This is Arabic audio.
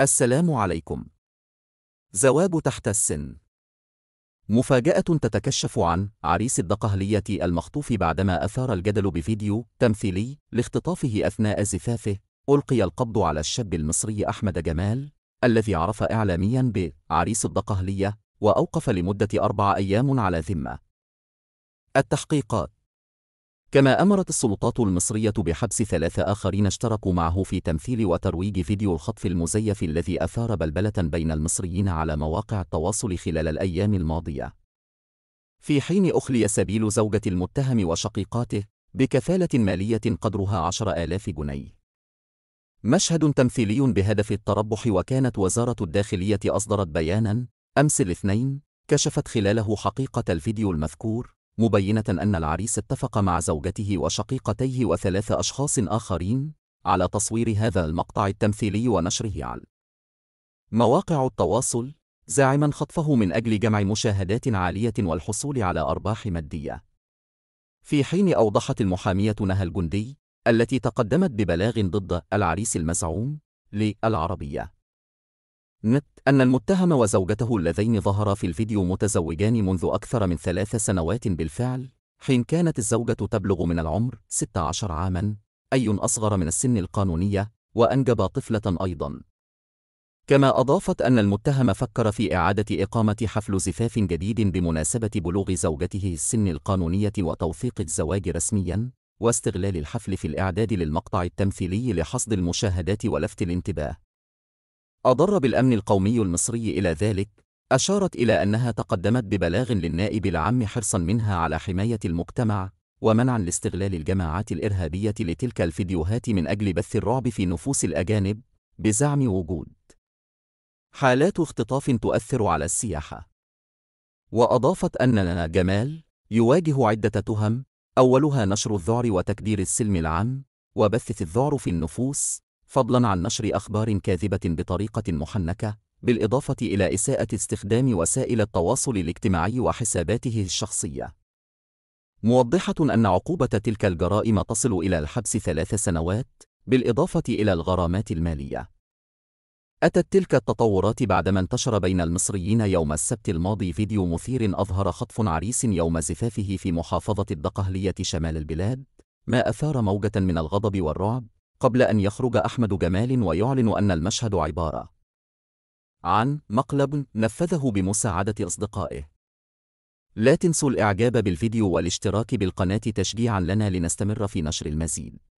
السلام عليكم. زواج تحت السن. مفاجأة تتكشف عن عريس الدقهلية المخطوف بعدما أثار الجدل بفيديو تمثيلي لاختطافه أثناء زفافه، ألقي القبض على الشاب المصري أحمد جمال، الذي عرف إعلاميا بعريس الدقهلية، وأوقف لمدة أربع أيام على ذمة. التحقيقات كما أمرت السلطات المصرية بحبس ثلاثة آخرين اشتركوا معه في تمثيل وترويج فيديو الخطف المزيف الذي أثار بلبلة بين المصريين على مواقع التواصل خلال الأيام الماضية. في حين أخلي سبيل زوجة المتهم وشقيقاته بكفالة مالية قدرها عشر آلاف جنيه. مشهد تمثيلي بهدف التربح وكانت وزارة الداخلية أصدرت بياناً أمس الاثنين كشفت خلاله حقيقة الفيديو المذكور مبينة أن العريس اتفق مع زوجته وشقيقتيه وثلاث أشخاص آخرين على تصوير هذا المقطع التمثيلي ونشره على مواقع التواصل زاعما خطفه من أجل جمع مشاهدات عالية والحصول على أرباح مادية في حين أوضحت المحامية نهى الجندي التي تقدمت ببلاغ ضد العريس المزعوم للعربية نت أن المتهم وزوجته اللذين ظهرا في الفيديو متزوجان منذ أكثر من ثلاث سنوات بالفعل حين كانت الزوجة تبلغ من العمر 16 عاماً أي أصغر من السن القانونية وأنجب طفلة أيضاً كما أضافت أن المتهم فكر في إعادة إقامة حفل زفاف جديد بمناسبة بلوغ زوجته السن القانونية وتوثيق الزواج رسمياً واستغلال الحفل في الإعداد للمقطع التمثيلي لحصد المشاهدات ولفت الانتباه أضر بالأمن القومي المصري إلى ذلك أشارت إلى أنها تقدمت ببلاغ للنائب العام حرصا منها على حماية المجتمع ومنعا لاستغلال الجماعات الإرهابية لتلك الفيديوهات من أجل بث الرعب في نفوس الأجانب بزعم وجود حالات اختطاف تؤثر على السياحة وأضافت أننا جمال يواجه عدة تهم أولها نشر الذعر وتكدير السلم العام وبثت الذعر في النفوس فضلا عن نشر أخبار كاذبة بطريقة محنكة بالإضافة إلى إساءة استخدام وسائل التواصل الاجتماعي وحساباته الشخصية موضحة أن عقوبة تلك الجرائم تصل إلى الحبس ثلاث سنوات بالإضافة إلى الغرامات المالية أتت تلك التطورات بعدما انتشر بين المصريين يوم السبت الماضي فيديو مثير أظهر خطف عريس يوم زفافه في محافظة الدقهلية شمال البلاد ما أثار موجة من الغضب والرعب قبل أن يخرج أحمد جمال ويعلن أن المشهد عبارة عن مقلب نفذه بمساعدة أصدقائه لا تنسوا الإعجاب بالفيديو والاشتراك بالقناة تشجيعا لنا لنستمر في نشر المزيد